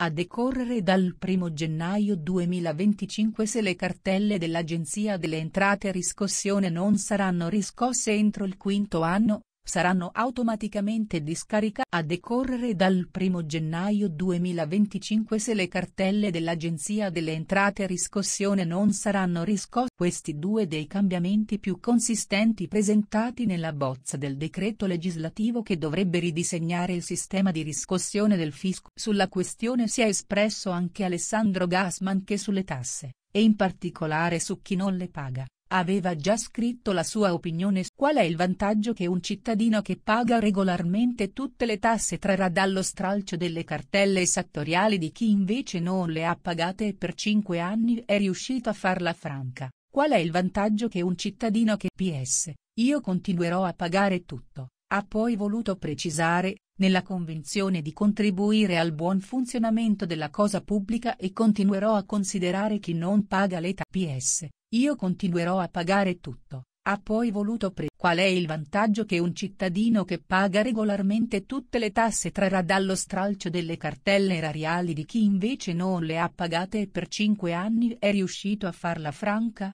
A decorrere dal 1 gennaio 2025 se le cartelle dell'Agenzia delle Entrate a Riscossione non saranno riscosse entro il quinto anno, saranno automaticamente discaricate a decorrere dal 1 gennaio 2025 se le cartelle dell'Agenzia delle Entrate a riscossione non saranno riscosse. Questi due dei cambiamenti più consistenti presentati nella bozza del decreto legislativo che dovrebbe ridisegnare il sistema di riscossione del fisco. Sulla questione si è espresso anche Alessandro Gassman che sulle tasse, e in particolare su chi non le paga Aveva già scritto la sua opinione su qual è il vantaggio che un cittadino che paga regolarmente tutte le tasse trarrà dallo stralcio delle cartelle esattoriali di chi invece non le ha pagate e per cinque anni è riuscito a farla franca. Qual è il vantaggio che un cittadino che PS, io continuerò a pagare tutto, ha poi voluto precisare, nella convinzione di contribuire al buon funzionamento della cosa pubblica e continuerò a considerare chi non paga l'età PS, io continuerò a pagare tutto, ha poi voluto pre. Qual è il vantaggio che un cittadino che paga regolarmente tutte le tasse trarrà dallo stralcio delle cartelle erariali di chi invece non le ha pagate e per cinque anni è riuscito a farla franca?